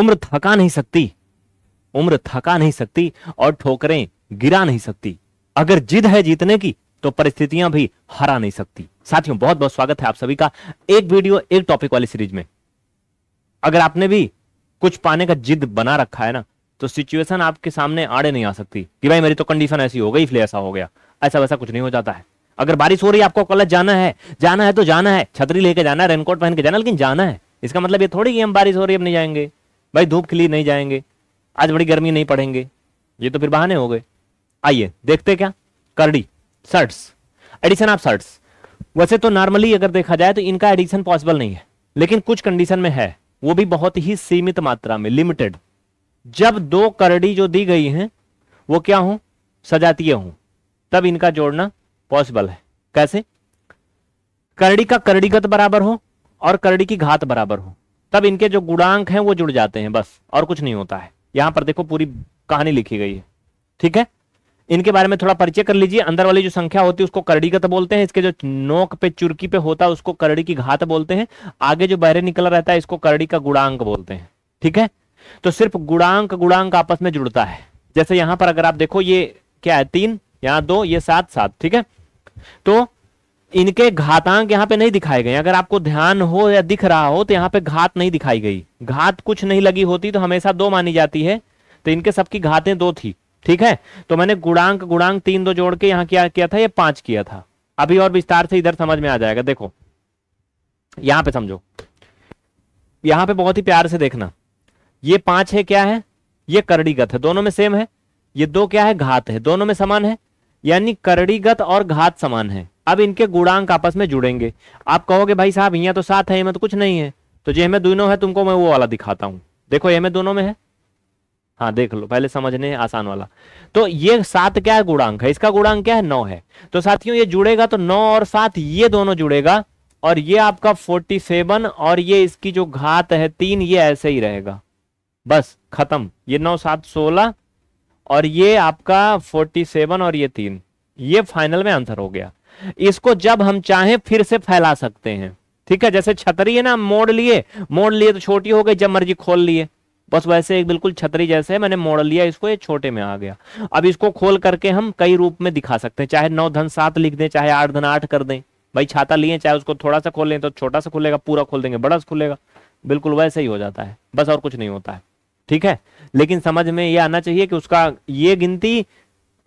उम्र थका नहीं सकती उम्र थका नहीं सकती और ठोकरें गिरा नहीं सकती अगर जिद है जीतने की तो परिस्थितियां भी हरा नहीं सकती साथियों बहुत बहुत स्वागत है आप सभी का एक वीडियो एक टॉपिक वाली सीरीज में अगर आपने भी कुछ पाने का जिद बना रखा है ना तो सिचुएशन आपके सामने आड़े नहीं आ सकती कि भाई मेरी तो कंडीशन ऐसी हो गई इसलिए ऐसा हो गया ऐसा वैसा कुछ नहीं हो जाता है अगर बारिश हो रही है आपको कॉलेज जाना है जाना है तो जाना है छतरी लेके जाना है रेनकोट पहन के जाना लेकिन जाना है इसका मतलब ये थोड़ी कि हम बारिश हो रही है अब नहीं जाएंगे भाई धूप खिली नहीं जाएंगे आज बड़ी गर्मी नहीं पड़ेंगे ये तो फिर बहाने हो गए आइए देखते क्या करडी सर्ट्स एडिशन ऑफ सर्ट्स वैसे तो नॉर्मली अगर देखा जाए तो इनका एडिशन पॉसिबल नहीं है लेकिन कुछ कंडीशन में है वो भी बहुत ही सीमित मात्रा में लिमिटेड जब दो करडी जो दी गई हैं वो क्या हो सजातीय हों तब इनका जोड़ना पॉसिबल है कैसे करड़ी का करड़ीगत बराबर हो और करड़ी की घात बराबर हो तब इनके जो गुणांक हैं वो जुड़ जाते हैं बस और कुछ नहीं होता है यहां पर देखो पूरी कहानी लिखी गई है ठीक है इनके बारे में थोड़ा परिचय कर लीजिए अंदर वाली जो संख्या होती है उसको करड़ीगत बोलते हैं इसके जो नोक पे चुरकी पे होता है उसको करड़ी की घात बोलते हैं आगे जो बहरे निकला रहता है इसको करड़ी का गुणांक बोलते हैं ठीक है तो सिर्फ गुणांक गुणांक आपस में जुड़ता है जैसे यहां पर अगर आप देखो ये क्या है तीन यहाँ दो ये सात सात ठीक है तो इनके घातांक यहाँ पे नहीं दिखाए गए अगर आपको ध्यान हो या दिख रहा हो तो यहाँ पे घात नहीं दिखाई गई घात कुछ नहीं लगी होती तो हमेशा दो मानी जाती है तो इनके सबकी घातें दो थी ठीक है तो मैंने गुणांक गुणांक तीन दो जोड़ के यहाँ क्या किया था ये पांच किया था अभी और विस्तार से इधर समझ में आ जाएगा देखो यहाँ पे समझो यहाँ पे बहुत ही प्यार से देखना ये पांच है क्या है ये करड़ीगत है दोनों में सेम है ये दो क्या है घात है दोनों में समान है यानी करड़ीगत और घात समान है अब इनके गुणांक आपस में जुड़ेंगे आप कहोगे भाई साहब यहाँ तो सात है तो कुछ नहीं है तो जे हमें दोनों है तुमको मैं वो वाला दिखाता हूँ देखो ये में दोनों में है हाँ देख लो पहले समझने आसान वाला तो ये सात क्या है गुणांक है इसका गुणांक क्या है नौ है तो साथियों ये जुड़ेगा तो नौ और सात ये दोनों जुड़ेगा और ये आपका फोर्टी सेवन और ये इसकी जो घात है तीन ये ऐसे ही रहेगा बस खत्म ये नौ सात सोलह और ये आपका फोर्टी सेवन और ये तीन ये फाइनल में आंसर हो गया इसको जब हम चाहें फिर से फैला सकते हैं ठीक है जैसे छतरी है ना मोड़ लिए मोड़ लिए तो छोटी हो गई जब मर्जी खोल लिए बस वैसे एक बिल्कुल छतरी जैसे है मैंने मोड़ लिया इसको ये छोटे में आ गया अब इसको खोल करके हम कई रूप में दिखा सकते हैं चाहे नौ धन सात लिख दें चाहे आठ धन आठ कर दें भाई छाता लिए चाहे उसको थोड़ा सा खोल लें तो छोटा सा खुलेगा पूरा खोल देंगे बड़ा सा खुलेगा बिल्कुल वैसे ही हो जाता है बस और कुछ नहीं होता है ठीक है लेकिन समझ में ये आना चाहिए कि उसका ये गिनती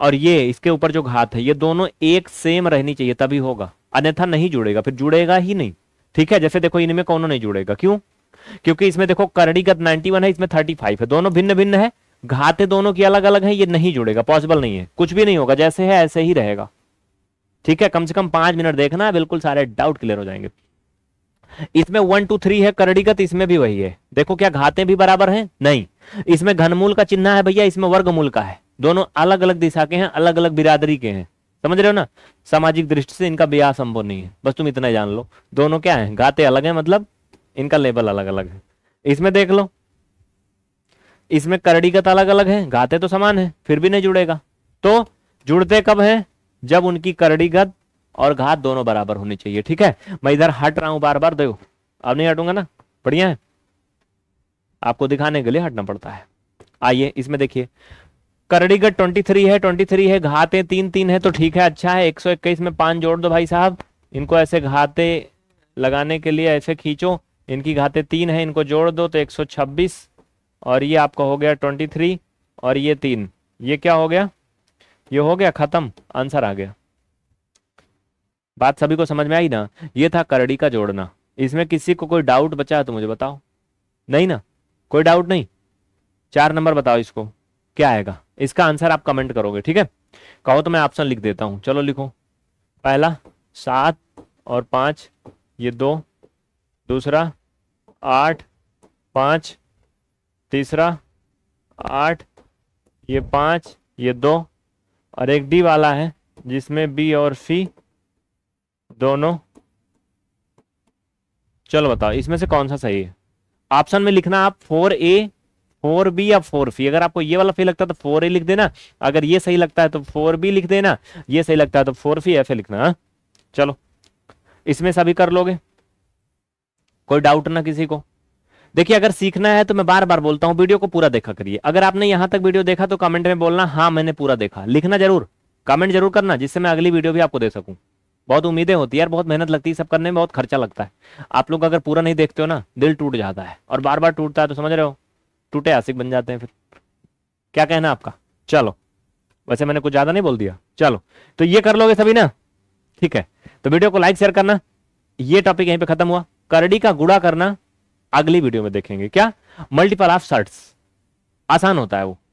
और ये इसके ऊपर जो घात है ये दोनों एक सेम रहनी चाहिए तभी होगा अन्यथा नहीं जुड़ेगा फिर जुड़ेगा ही नहीं ठीक है जैसे देखो इनमें कौन नहीं जुड़ेगा क्यों क्योंकि इसमें देखो करणीगत नाइनटी है इसमें थर्टी है दोनों भिन्न भिन्न है घाते दोनों की अलग अलग है ये नहीं जुड़ेगा पॉसिबल नहीं है कुछ भी नहीं होगा जैसे है ऐसे ही रहेगा ठीक है कम से कम पांच मिनट देखना बिल्कुल सारे डाउट क्लियर हो जाएंगे इसमें वन टू थ्री है करड़ीगत इसमें भी वही है देखो क्या घाते भी बराबर है नहीं इसमें घनमूल का चिन्ह है भैया इसमें वर्गमूल का है दोनों अलग अलग दिशा के हैं अलग अलग बिरादरी के हैं समझ रहे हो ना सामाजिक दृष्टि से इनका ब्याह संभव नहीं है बस तुम इतना जान लो दोनों क्या है गाते अलग है मतलब इनका लेबल अलग अलग है इसमें देख लो इसमें करड़ीगत अलग अलग है गाते तो समान है फिर भी नहीं जुड़ेगा तो जुड़ते कब है जब उनकी करड़ीगत और घात दोनों बराबर होनी चाहिए ठीक है मैं इधर हट रहा हूं बार बार देखो अब नहीं हटूंगा ना बढ़िया है आपको दिखाने के लिए हटना पड़ता है आइए इसमें देखिए करड़ीगढ़ ट्वेंटी थ्री है ट्वेंटी थ्री है घाते तीन तीन है तो ठीक है अच्छा है एक सौ इक्कीस में पांच जोड़ दो भाई साहब इनको ऐसे घाते लगाने के लिए ऐसे खींचो इनकी घाते तीन है इनको जोड़ दो तो एक सौ छब्बीस और ये आपका हो गया ट्वेंटी थ्री और ये तीन ये क्या हो गया ये हो गया ख़त्म आंसर आ गया बात सभी को समझ में आई ना ये था करड़ी का जोड़ना इसमें किसी को कोई डाउट बचा है तो मुझे बताओ नहीं ना कोई डाउट नहीं चार नंबर बताओ इसको क्या आएगा इसका आंसर आप कमेंट करोगे ठीक है कहो तो मैं ऑप्शन लिख देता हूं चलो लिखो पहला सात और पांच ये दो दूसरा आठ पांच तीसरा आठ ये पांच ये दो और एक डी वाला है जिसमें बी और सी दोनों चलो बताओ इसमें से कौन सा सही है ऑप्शन में लिखना आप फोर ए फोर बी या फोर फी अगर आपको ये वाला फी लगता है तो फोर ए लिख देना अगर ये सही लगता है तो फोर बी लिख देना ये सही लगता है तो फोर फी ए लिखना हा? चलो इसमें सभी कर लोगे कोई डाउट ना किसी को देखिए अगर सीखना है तो मैं बार बार बोलता हूं वीडियो को पूरा देखा करिए अगर आपने यहां तक वीडियो देखा तो कमेंट में बोलना हाँ मैंने पूरा देखा लिखना जरूर कमेंट जरूर करना जिससे मैं अगली वीडियो भी आपको दे सकूं बहुत उम्मीदें होती है यार बहुत मेहनत लगती है सब करने में बहुत खर्चा लगता है आप लोग अगर पूरा नहीं देखते हो ना दिल टूट जाता है और बार बार टूटता है तो समझ रहे हो टूटे आसिक बन जाते हैं फिर क्या कहना आपका चलो वैसे मैंने कुछ ज्यादा नहीं बोल दिया चलो तो ये कर लोगे सभी ना ठीक है तो वीडियो को लाइक शेयर करना ये टॉपिक यहीं पे खत्म हुआ करडी का गुड़ा करना अगली वीडियो में देखेंगे क्या मल्टीपल ऑफ सर्ट्स आसान होता है वो